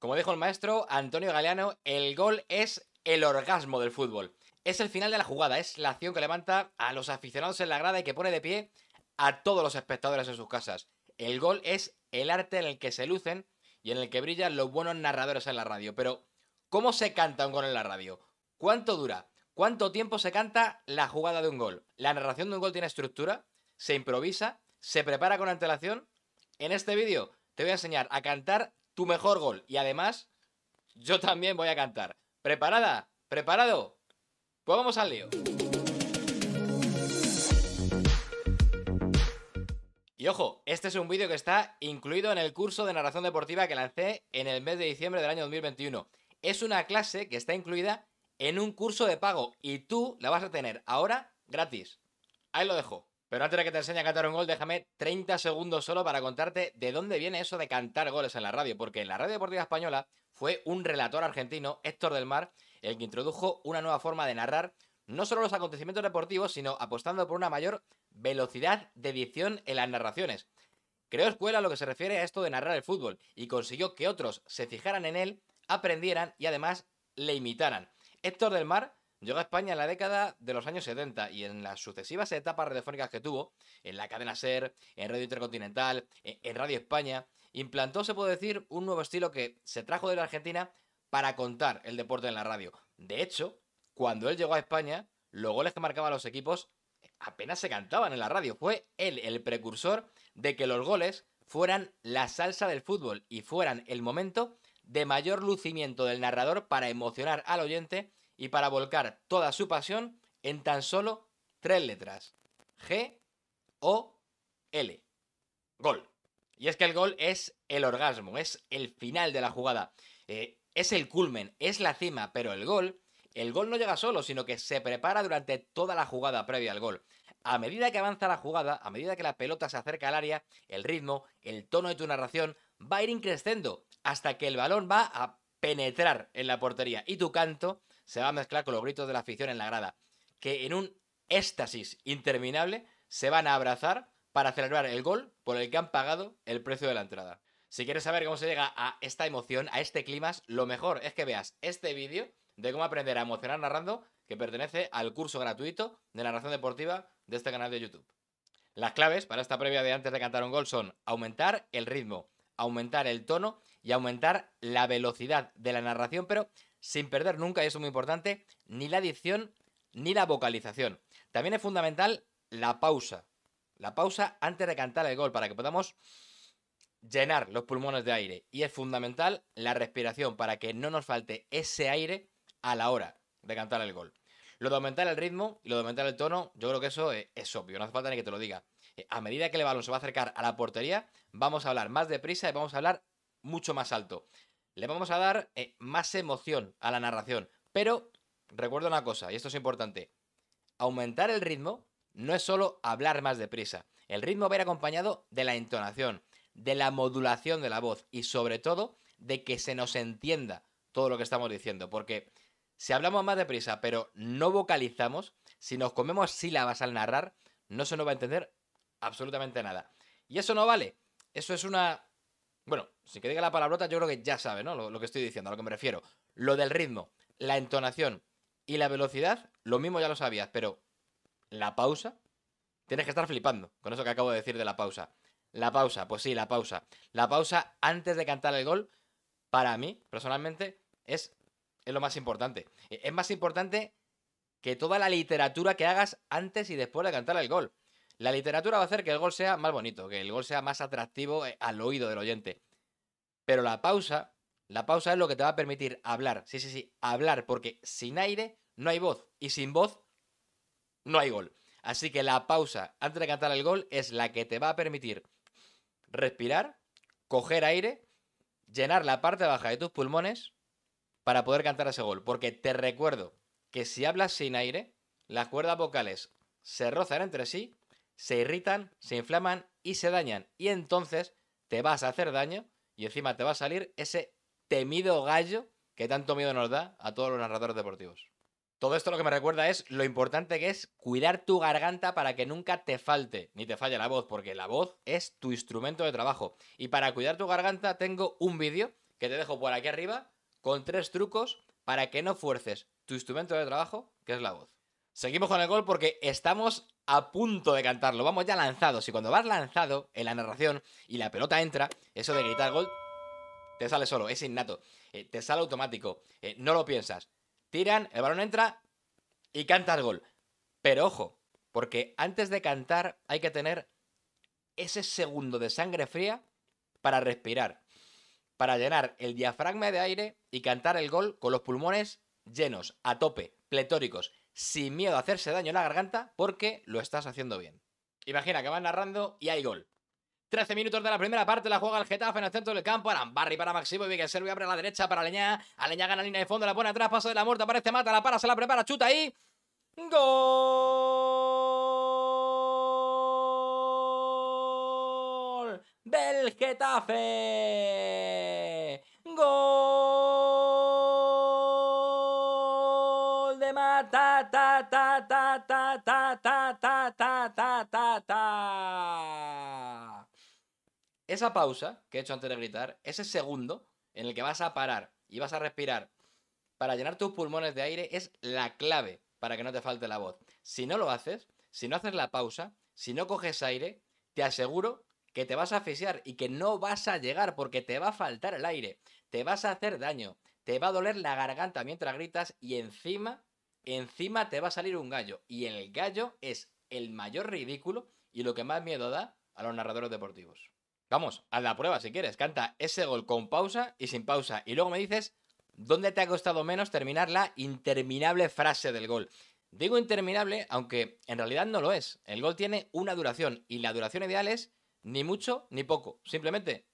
Como dijo el maestro Antonio Galeano, el gol es el orgasmo del fútbol. Es el final de la jugada, es la acción que levanta a los aficionados en la grada y que pone de pie a todos los espectadores en sus casas. El gol es el arte en el que se lucen y en el que brillan los buenos narradores en la radio. Pero, ¿cómo se canta un gol en la radio? ¿Cuánto dura? ¿Cuánto tiempo se canta la jugada de un gol? ¿La narración de un gol tiene estructura? ¿Se improvisa? ¿Se prepara con antelación? En este vídeo te voy a enseñar a cantar tu mejor gol. Y además, yo también voy a cantar. ¿Preparada? ¿Preparado? Pues vamos al lío. Y ojo, este es un vídeo que está incluido en el curso de narración deportiva que lancé en el mes de diciembre del año 2021. Es una clase que está incluida en un curso de pago y tú la vas a tener ahora gratis. Ahí lo dejo. Pero antes de que te enseñe a cantar un gol, déjame 30 segundos solo para contarte de dónde viene eso de cantar goles en la radio, porque en la radio deportiva española fue un relator argentino, Héctor del Mar, el que introdujo una nueva forma de narrar no solo los acontecimientos deportivos, sino apostando por una mayor velocidad de edición en las narraciones. Creó escuela lo que se refiere a esto de narrar el fútbol y consiguió que otros se fijaran en él, aprendieran y además le imitaran. Héctor del Mar Llegó a España en la década de los años 70 y en las sucesivas etapas radiofónicas que tuvo, en la cadena SER, en Radio Intercontinental, e-, en Radio España, implantó, se puede decir, un nuevo estilo que se trajo de la Argentina para contar el deporte en la radio. De hecho, cuando él llegó a España, los goles que marcaban los equipos apenas se cantaban en la radio. Fue él el precursor de que los goles fueran la salsa del fútbol y fueran el momento de mayor lucimiento del narrador para emocionar al oyente y para volcar toda su pasión en tan solo tres letras. G, O, L. Gol. Y es que el gol es el orgasmo, es el final de la jugada. Eh, es el culmen, es la cima, pero el gol, el gol no llega solo, sino que se prepara durante toda la jugada previa al gol. A medida que avanza la jugada, a medida que la pelota se acerca al área, el ritmo, el tono de tu narración va a ir increciendo hasta que el balón va a penetrar en la portería y tu canto se va a mezclar con los gritos de la afición en la grada, que en un éxtasis interminable se van a abrazar para celebrar el gol por el que han pagado el precio de la entrada. Si quieres saber cómo se llega a esta emoción, a este clima, lo mejor es que veas este vídeo de cómo aprender a emocionar narrando que pertenece al curso gratuito de narración deportiva de este canal de YouTube. Las claves para esta previa de antes de cantar un gol son aumentar el ritmo, aumentar el tono y aumentar la velocidad de la narración, pero sin perder nunca, y eso es muy importante, ni la dicción ni la vocalización. También es fundamental la pausa. La pausa antes de cantar el gol para que podamos llenar los pulmones de aire. Y es fundamental la respiración para que no nos falte ese aire a la hora de cantar el gol. Lo de aumentar el ritmo y lo de aumentar el tono, yo creo que eso es, es obvio, no hace falta ni que te lo diga. Eh, a medida que el balón se va a acercar a la portería, vamos a hablar más deprisa y vamos a hablar mucho más alto le vamos a dar eh, más emoción a la narración. Pero recuerda una cosa, y esto es importante. Aumentar el ritmo no es solo hablar más deprisa. El ritmo va a ir acompañado de la entonación, de la modulación de la voz y sobre todo de que se nos entienda todo lo que estamos diciendo. Porque si hablamos más deprisa pero no vocalizamos, si nos comemos sílabas al narrar, no se nos va a entender absolutamente nada. Y eso no vale. Eso es una... Bueno, si que diga la palabrota, yo creo que ya sabe, ¿no? Lo, lo, que estoy diciendo, a lo que me refiero. Lo del ritmo, la entonación y la velocidad, lo mismo ya lo sabías, pero la pausa, tienes que estar flipando con eso que acabo de decir de la pausa. La pausa, pues sí, la pausa. La pausa antes de cantar el gol, para mí, personalmente, es, es lo más importante. E, es más importante que toda la literatura que hagas antes y después de cantar el gol. La literatura va a hacer que el gol sea más bonito, que el gol sea más atractivo eh, al oído del oyente. Pero la pausa, la pausa es lo que te va a permitir hablar. Sí, sí, sí, hablar, porque sin aire no hay voz y sin voz no hay gol. Así que la pausa antes de cantar el gol es la que te va a permitir respirar, coger aire, llenar la parte baja de tus pulmones para poder cantar ese gol. Porque te recuerdo que si hablas sin aire, las cuerdas vocales se rozan entre sí, se irritan, se inflaman y se dañan. Y entonces te vas a hacer daño y encima te va a salir ese temido gallo que tanto miedo nos da a todos los narradores deportivos. Todo esto lo que me recuerda es lo importante que es cuidar tu garganta para que nunca te falte ni te falle la voz, porque la voz es tu instrumento de trabajo. Y para cuidar tu garganta tengo un vídeo que te dejo por aquí arriba con tres trucos para que no fuerces tu instrumento de trabajo, que es la voz. Seguimos con el gol porque estamos a punto de cantarlo, vamos ya lanzados. Y cuando vas lanzado en la narración y la pelota entra, eso de gritar gol te sale solo, es innato, eh, te sale automático, eh, no lo piensas. Tiran, el balón entra y cantas gol. Pero ojo, porque antes de cantar hay que tener ese segundo de sangre fría para respirar, para llenar el diafragma de aire y cantar el gol con los pulmones llenos, a tope, pletóricos, sin miedo a hacerse daño en la garganta porque lo estás haciendo bien. Imagina que van narrando y hay gol. 13 minutos de la primera parte la juega el Getafe en el centro del campo. Barry para Maximo y Servi abre la derecha para Leña. Leña gana línea de fondo, la pone atrás, paso de la muerte, aparece, mata, la para, se la prepara, chuta ahí. ¡Gol! ¡Del Getafe! ¡Gol! Esa pausa que he hecho antes de gritar, ese segundo en el que vas a parar y vas a respirar para llenar tus pulmones de aire es la clave para que no te falte la voz. Si no lo haces, si no haces la pausa, si no coges aire, te aseguro que te vas a asfixiar y que no vas a llegar porque te va a faltar el aire, te vas a hacer daño, te va a doler la garganta mientras gritas y encima encima te va a salir un gallo. Y el gallo es el mayor ridículo y lo que más miedo da a los narradores deportivos. Vamos, a la prueba si quieres. Canta ese gol con pausa y sin pausa. Y luego me dices dónde te ha costado menos terminar la interminable frase del gol. Digo interminable, aunque en realidad no lo es. El gol tiene una duración y la duración ideal es ni mucho ni poco. Simplemente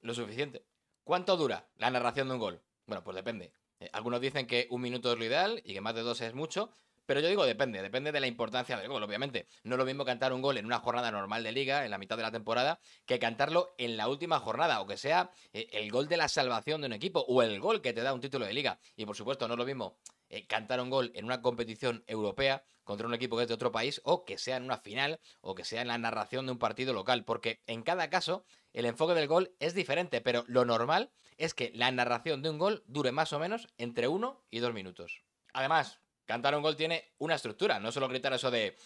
lo suficiente. ¿Cuánto dura la narración de un gol? Bueno, pues depende. Eh, algunos dicen que un minuto es lo ideal y que más de dos es mucho, pero yo digo depende, depende de la importancia del gol, obviamente. No es lo mismo cantar un gol en una jornada normal de liga, en la mitad de la temporada, que cantarlo en la última jornada, o que sea eh, el gol de la salvación de un equipo, o el gol que te da un título de liga. Y por supuesto, no es lo mismo eh, cantar un gol en una competición europea contra un equipo que es de otro país o que sea en una final o que sea en la narración de un partido local, porque en cada caso el enfoque del gol es diferente, pero lo normal es que la narración de un gol dure más o menos entre uno y dos minutos. Además, cantar un gol tiene una estructura, no solo gritar eso de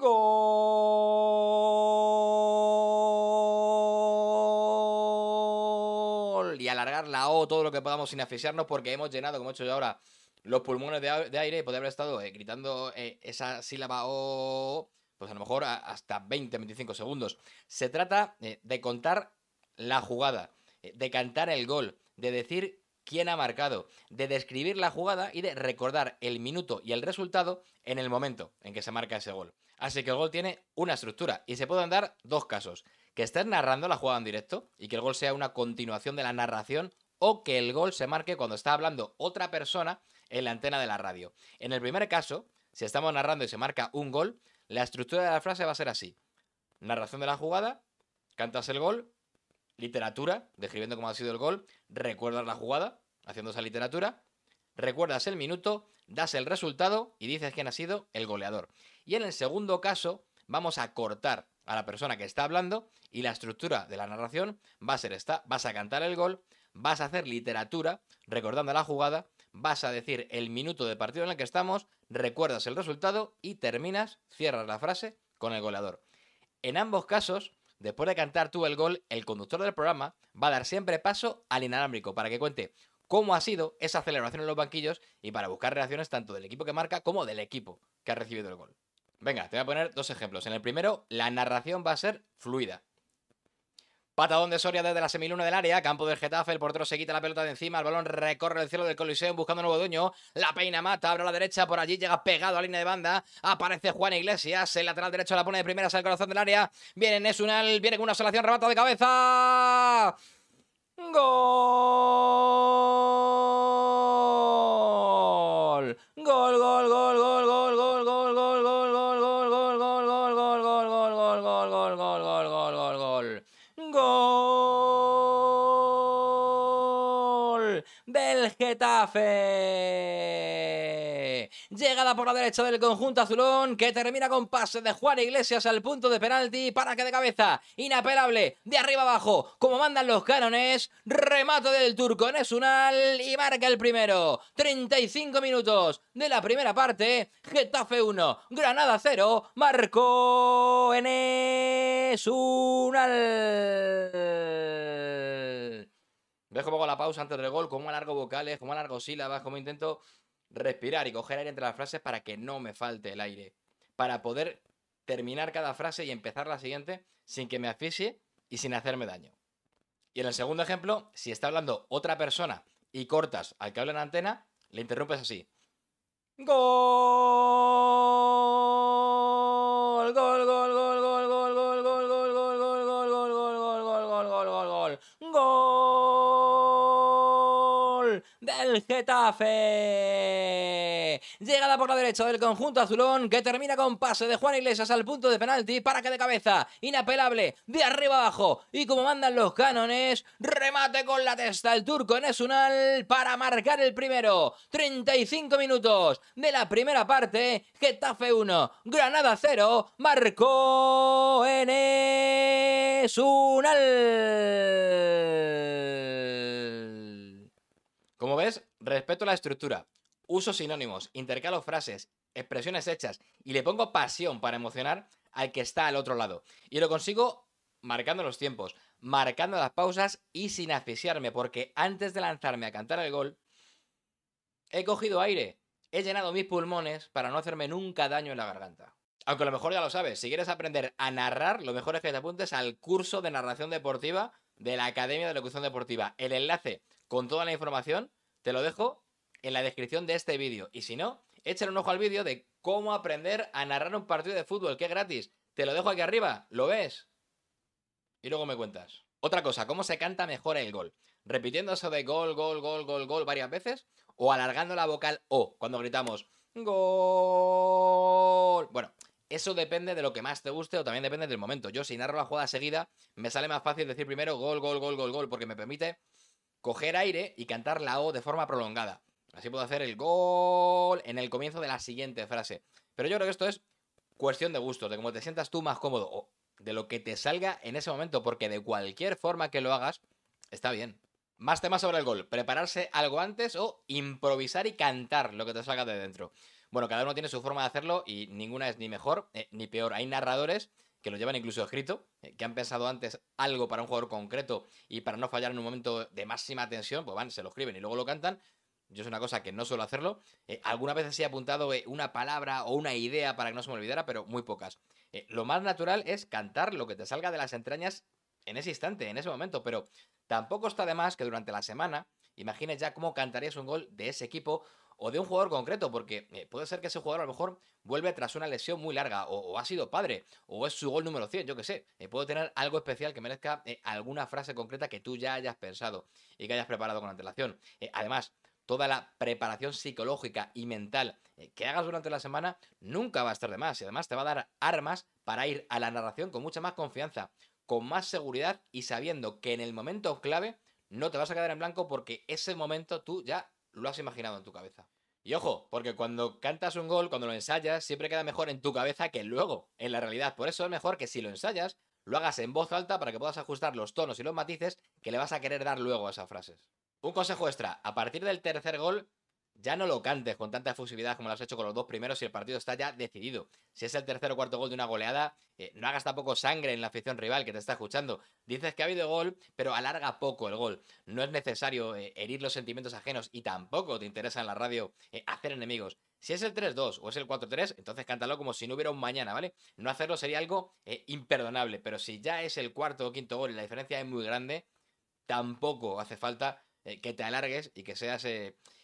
gol y alargar la O todo lo que podamos sin asfixiarnos porque hemos llenado, como he hecho yo ahora, los pulmones de, aire y haber estado eh, gritando eh, esa sílaba o, pues a lo mejor hasta 20-25 segundos. Se trata eh, de contar la jugada, de cantar el gol, de decir quién ha marcado, de describir la jugada y de recordar el minuto y el resultado en el momento en que se marca ese gol. Así que el gol tiene una estructura y se pueden dar dos casos. Que estés narrando la jugada en directo y que el gol sea una continuación de la narración o que el gol se marque cuando está hablando otra persona en la antena de la radio. En el primer caso, si estamos narrando y se marca un gol, la estructura de la frase va a ser así. Narración de la jugada, cantas el gol, literatura, describiendo cómo ha sido el gol, recuerdas la jugada, haciendo esa literatura, recuerdas el minuto, das el resultado y dices quién ha sido el goleador. Y en el segundo caso, vamos a cortar a la persona que está hablando y la estructura de la narración va a ser esta. Vas a cantar el gol, vas a hacer literatura recordando la jugada vas a decir el minuto de partido en el que estamos, recuerdas el resultado y terminas, cierras la frase con el goleador. En ambos casos, después de cantar tú el gol, el conductor del programa va a dar siempre paso al inalámbrico para que cuente cómo ha sido esa celebración en los banquillos y para buscar reacciones tanto del equipo que marca como del equipo que ha recibido el gol. Venga, te voy a poner dos ejemplos. En el primero, la narración va a ser fluida. Patadón de Soria desde la semiluna del área. Campo del Getafe. El portero se quita la pelota de encima. El balón recorre el cielo del Coliseo buscando un nuevo dueño. La peina mata. Abro la derecha. Por allí llega pegado a línea de banda. Aparece Juan Iglesias. El lateral derecho la pone de primeras al corazón del área. Viene Nesunal. Viene con una solación. Remata de cabeza. ¡Gol! ¡El Getafe. Llegada por la derecha del conjunto azulón que termina con pase de Juan Iglesias al punto de penalti para que de cabeza, inapelable, de arriba abajo, como mandan los cánones, remato del turco en y marca el primero. 35 minutos de la primera parte, Getafe 1, Granada 0, marcó en ¿Ves cómo hago la pausa antes del gol? ¿Cómo alargo vocales? como alargo sílabas? como intento respirar y coger aire entre las frases para que no me falte el aire? Para poder terminar cada frase y empezar la siguiente sin que me asfixie y sin hacerme daño. Y en el segundo ejemplo, si está hablando otra persona y cortas al que habla en antena, le interrumpes así. ¡Gol! del Getafe. Llegada por la derecha del conjunto azulón que termina con pase de Juan Iglesias al punto de penalti para que de cabeza, inapelable, de arriba abajo y como mandan los cánones, remate con la testa el turco en Esunal para marcar el primero. 35 minutos de la primera parte, Getafe 1, Granada 0, marcó en Esunal respeto a la estructura, uso sinónimos, intercalo frases, expresiones hechas y le pongo pasión para emocionar al que está al otro lado. Y lo consigo marcando los tiempos, marcando las pausas y sin asfixiarme, porque antes de lanzarme a cantar el gol, he cogido aire, he llenado mis pulmones para no hacerme nunca daño en la garganta. Aunque a lo mejor ya lo sabes, si quieres aprender a narrar, lo mejor es que te apuntes al curso de narración deportiva de la Academia de Locución Deportiva. El enlace con toda la información te lo dejo en la descripción de este vídeo. Y si no, échale un ojo al vídeo de cómo aprender a narrar un partido de fútbol, que es gratis. Te lo dejo aquí arriba, ¿lo ves? Y luego me cuentas. Otra cosa, ¿cómo se canta mejor el gol? ¿Repitiendo eso de gol, gol, gol, gol, gol varias veces? ¿O alargando la vocal O cuando gritamos gol? Bueno, eso depende de lo que más te guste o también depende del momento. Yo si narro la jugada seguida, me sale más fácil decir primero gol, gol, gol, gol, gol, porque me permite coger aire y cantar la O de forma prolongada. Así puedo hacer el gol en el comienzo de la siguiente frase. Pero yo creo que esto es cuestión de gustos, de cómo te sientas tú más cómodo o de lo que te salga en ese momento, porque de cualquier forma que lo hagas, está bien. Más temas sobre el gol, prepararse algo antes o improvisar y cantar lo que te salga de dentro. Bueno, cada uno tiene su forma de hacerlo y ninguna es ni mejor eh, ni peor. Hay narradores que lo llevan incluso escrito, eh, que han pensado antes algo para un jugador concreto y para no fallar en un momento de máxima tensión, pues van, se lo escriben y luego lo cantan. Yo es una cosa que no suelo hacerlo. Eh, algunas veces sí he apuntado eh, una palabra o una idea para que no se me olvidara, pero muy pocas. lo más natural es cantar lo que te salga de las entrañas en ese instante, en ese momento, pero tampoco está de más que durante la semana imagines ya cómo cantarías un gol de ese equipo o de un jugador concreto, porque eh, puede ser que ese jugador a lo mejor vuelve tras una lesión muy larga, o, ha sido padre, o es su gol número 100, yo qué sé. Eh, puedo tener algo especial que merezca eh, alguna frase concreta que tú ya hayas pensado y que hayas preparado con antelación. además, toda la preparación psicológica y mental que hagas durante la semana nunca va a estar de más y además te va a dar armas para ir a la narración con mucha más confianza, con más seguridad y sabiendo que en el momento clave no te vas a quedar en blanco porque ese momento tú ya lo has imaginado en tu cabeza. Y ojo, porque cuando cantas un gol, cuando lo ensayas, siempre queda mejor en tu cabeza que luego, en la realidad. Por eso es mejor que si lo ensayas, lo hagas en voz alta para que puedas ajustar los tonos y los matices que le vas a querer dar luego a esas frases. Un consejo extra, a partir del tercer gol, ya no lo cantes con tanta efusividad como lo has hecho con los dos primeros si el partido está ya decidido. Si es el tercer o cuarto gol de una goleada, eh, no hagas tampoco sangre en la afición rival que te está escuchando. Dices que ha habido gol, pero alarga poco el gol. No es necesario eh, herir los sentimientos ajenos y tampoco te interesa en la radio eh, hacer enemigos. Si es el 3-2 o es el 4-3, entonces cántalo como si no hubiera un mañana, ¿vale? No hacerlo sería algo imperdonable, pero si ya es el cuarto o quinto gol y la diferencia es muy grande, tampoco hace falta que te alargues y que seas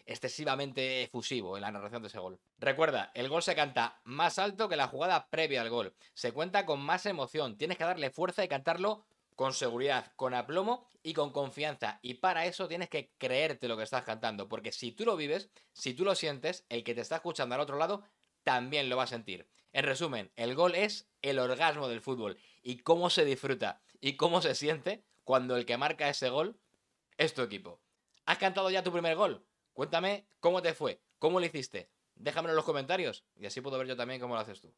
excesivamente efusivo en la narración de ese gol. Recuerda, el gol se canta más alto que la jugada previa al gol. Se cuenta con más emoción. Tienes que darle fuerza y cantarlo con seguridad, con aplomo y con confianza. Y para eso tienes que creerte lo que estás cantando, porque si tú lo vives, si tú lo sientes, el que te está escuchando al otro lado también lo va a sentir. En resumen, el gol es el orgasmo del fútbol y cómo se disfruta y cómo se siente cuando el que marca ese gol es tu equipo. ¿Has cantado ya tu primer gol? Cuéntame cómo te fue, cómo lo hiciste. Déjamelo en los comentarios y así puedo ver yo también cómo lo haces tú.